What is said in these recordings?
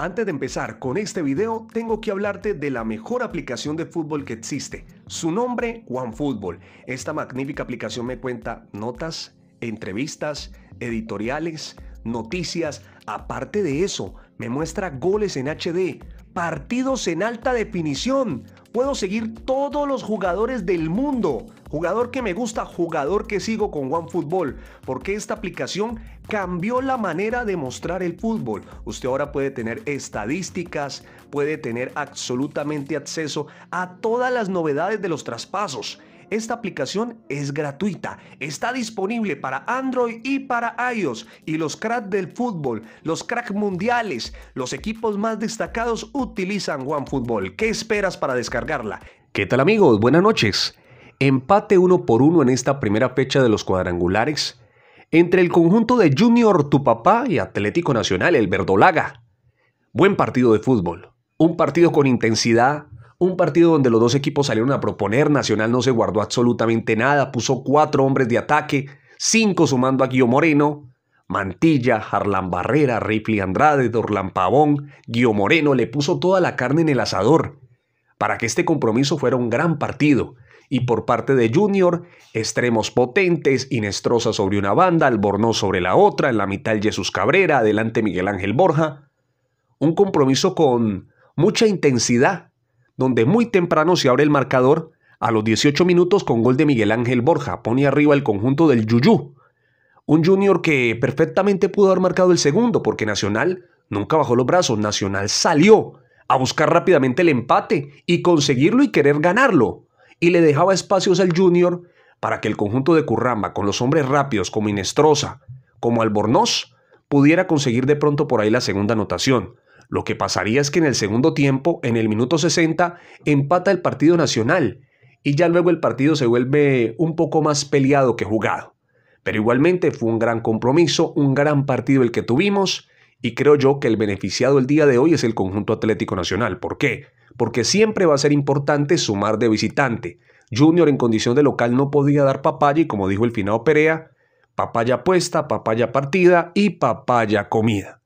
Antes de empezar con este video, tengo que hablarte de la mejor aplicación de fútbol que existe. Su nombre, OneFootball. Esta magnífica aplicación me cuenta notas, entrevistas, editoriales, noticias. Aparte de eso, me muestra goles en HD, partidos en alta definición, Puedo seguir todos los jugadores del mundo. Jugador que me gusta, jugador que sigo con OneFootball, porque esta aplicación cambió la manera de mostrar el fútbol. Usted ahora puede tener estadísticas, puede tener absolutamente acceso a todas las novedades de los traspasos. Esta aplicación es gratuita, está disponible para Android y para iOS y los cracks del fútbol, los cracks mundiales, los equipos más destacados utilizan OneFootball. ¿Qué esperas para descargarla? ¿Qué tal amigos? Buenas noches. Empate uno por uno en esta primera fecha de los cuadrangulares entre el conjunto de Junior Tu Papá y Atlético Nacional, el Verdolaga. Buen partido de fútbol, un partido con intensidad, un partido donde los dos equipos salieron a proponer, Nacional no se guardó absolutamente nada, puso cuatro hombres de ataque, cinco sumando a Guido Moreno, Mantilla, Harlan Barrera, Ripley Andrade, Dorlan Pavón, Guido Moreno le puso toda la carne en el asador para que este compromiso fuera un gran partido. Y por parte de Junior, extremos potentes, Inestrosa sobre una banda, Albornoz sobre la otra, en la mitad Jesús Cabrera, adelante Miguel Ángel Borja. Un compromiso con mucha intensidad, donde muy temprano se abre el marcador a los 18 minutos con gol de Miguel Ángel Borja. Pone arriba el conjunto del Yuyú. Un junior que perfectamente pudo haber marcado el segundo porque Nacional nunca bajó los brazos. Nacional salió a buscar rápidamente el empate y conseguirlo y querer ganarlo. Y le dejaba espacios al junior para que el conjunto de Curramba, con los hombres rápidos como Inestrosa, como Albornoz, pudiera conseguir de pronto por ahí la segunda anotación. Lo que pasaría es que en el segundo tiempo, en el minuto 60, empata el Partido Nacional y ya luego el partido se vuelve un poco más peleado que jugado. Pero igualmente fue un gran compromiso, un gran partido el que tuvimos y creo yo que el beneficiado el día de hoy es el conjunto Atlético Nacional. ¿Por qué? Porque siempre va a ser importante sumar de visitante. Junior en condición de local no podía dar papaya y como dijo el finado Perea, papaya puesta, papaya partida y papaya comida.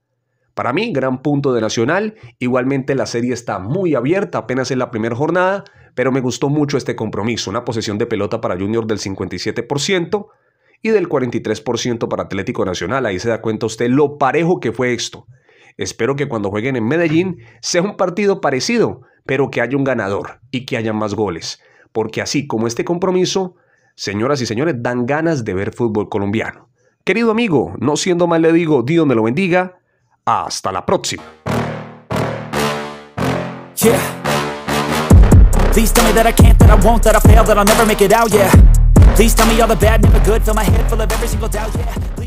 Para mí, gran punto de Nacional. Igualmente la serie está muy abierta, apenas en la primera jornada, pero me gustó mucho este compromiso. Una posesión de pelota para Junior del 57% y del 43% para Atlético Nacional. Ahí se da cuenta usted lo parejo que fue esto. Espero que cuando jueguen en Medellín sea un partido parecido, pero que haya un ganador y que haya más goles. Porque así como este compromiso, señoras y señores, dan ganas de ver fútbol colombiano. Querido amigo, no siendo mal le digo, Dios me lo bendiga hasta la próxima. Yeah. Please tell me that I can't, that I won't, that I fail, that I'll never make it out, yeah. Please tell me all the bad, never good, fill my head full of every single doubt, yeah.